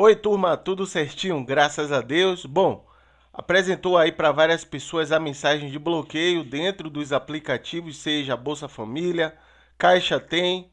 Oi, turma, tudo certinho? Graças a Deus. Bom, apresentou aí para várias pessoas a mensagem de bloqueio dentro dos aplicativos, seja Bolsa Família, Caixa Tem.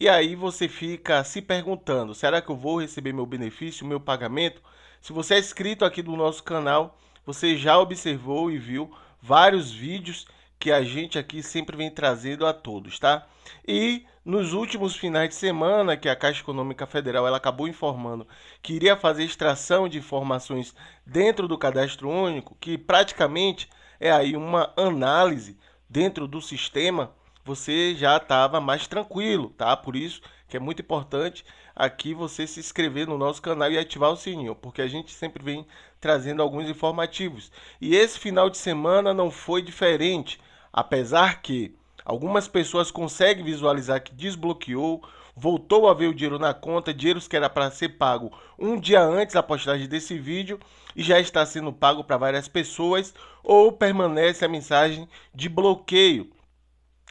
E aí você fica se perguntando: será que eu vou receber meu benefício, meu pagamento? Se você é inscrito aqui do nosso canal, você já observou e viu vários vídeos que a gente aqui sempre vem trazendo a todos, tá? E nos últimos finais de semana, que a Caixa Econômica Federal ela acabou informando que iria fazer extração de informações dentro do cadastro único, que praticamente é aí uma análise dentro do sistema, você já estava mais tranquilo, tá? Por isso que é muito importante aqui você se inscrever no nosso canal e ativar o sininho, porque a gente sempre vem trazendo alguns informativos. E esse final de semana não foi diferente, apesar que Algumas pessoas conseguem visualizar que desbloqueou, voltou a ver o dinheiro na conta, dinheiro que era para ser pago um dia antes da postagem desse vídeo e já está sendo pago para várias pessoas, ou permanece a mensagem de bloqueio.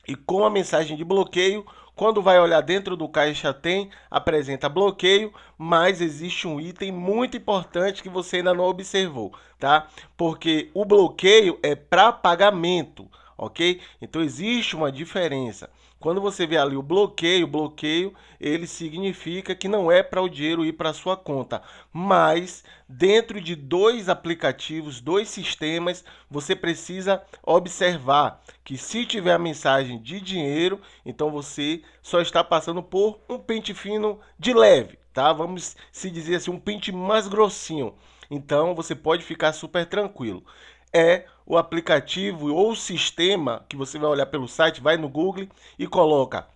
E com a mensagem de bloqueio, quando vai olhar dentro do caixa tem, apresenta bloqueio, mas existe um item muito importante que você ainda não observou, tá? Porque o bloqueio é para pagamento ok? Então existe uma diferença. Quando você vê ali o bloqueio, bloqueio, ele significa que não é para o dinheiro ir para sua conta, mas dentro de dois aplicativos, dois sistemas, você precisa observar que se tiver a mensagem de dinheiro, então você só está passando por um pente fino de leve, tá? Vamos se dizer assim, um pente mais grossinho. Então você pode ficar super tranquilo é o aplicativo ou sistema que você vai olhar pelo site, vai no Google e coloca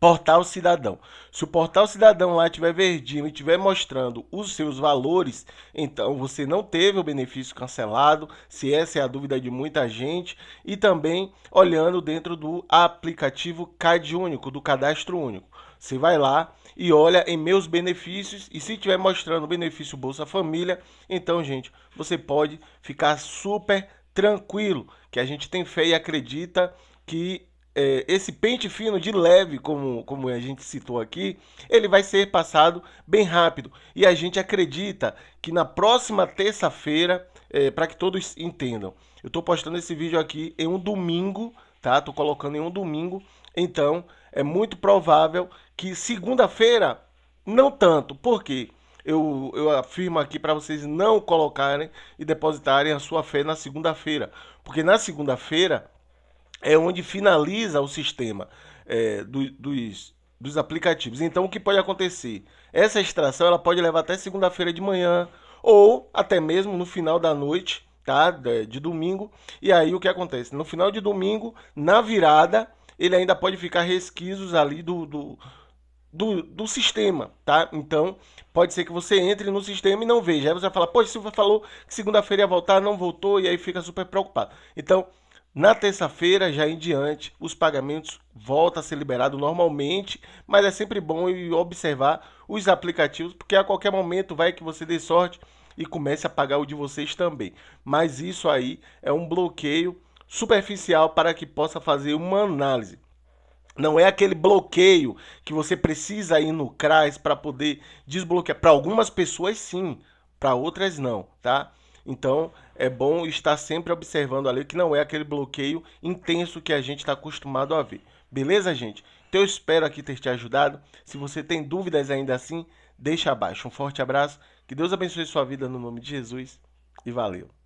Portal Cidadão. Se o Portal Cidadão lá tiver verdinho e tiver mostrando os seus valores, então você não teve o benefício cancelado, se essa é a dúvida de muita gente, e também olhando dentro do aplicativo CAD Único, do Cadastro Único. Você vai lá e olha em meus benefícios e se tiver mostrando o benefício Bolsa Família, então, gente, você pode ficar super tranquilo, que a gente tem fé e acredita que é, esse pente fino de leve, como, como a gente citou aqui, ele vai ser passado bem rápido. E a gente acredita que na próxima terça-feira, é, para que todos entendam, eu estou postando esse vídeo aqui em um domingo, tá? Estou colocando em um domingo, então é muito provável que segunda-feira, não tanto. Por quê? Eu, eu, afirmo aqui para vocês não colocarem e depositarem a sua fé na segunda-feira. Porque na segunda-feira é onde finaliza o sistema é, do, dos, dos aplicativos. Então, o que pode acontecer? Essa extração ela pode levar até segunda-feira de manhã ou até mesmo no final da noite, tá? De, de domingo. E aí o que acontece? No final de domingo, na virada, ele ainda pode ficar resquícios ali do, do do, do sistema, tá? Então, pode ser que você entre no sistema e não veja. Aí você vai falar, poxa, Silva falou que segunda-feira ia voltar, não voltou, e aí fica super preocupado. Então, na terça-feira, já em diante, os pagamentos voltam a ser liberados normalmente, mas é sempre bom observar os aplicativos, porque a qualquer momento vai que você dê sorte e comece a pagar o de vocês também. Mas isso aí é um bloqueio superficial para que possa fazer uma análise. Não é aquele bloqueio que você precisa ir no CRAS para poder desbloquear. Para algumas pessoas, sim, para outras, não, tá? Então é bom estar sempre observando ali que não é aquele bloqueio intenso que a gente está acostumado a ver. Beleza, gente? Então eu espero aqui ter te ajudado. Se você tem dúvidas ainda assim, deixa abaixo. Um forte abraço, que Deus abençoe sua vida no nome de Jesus e valeu!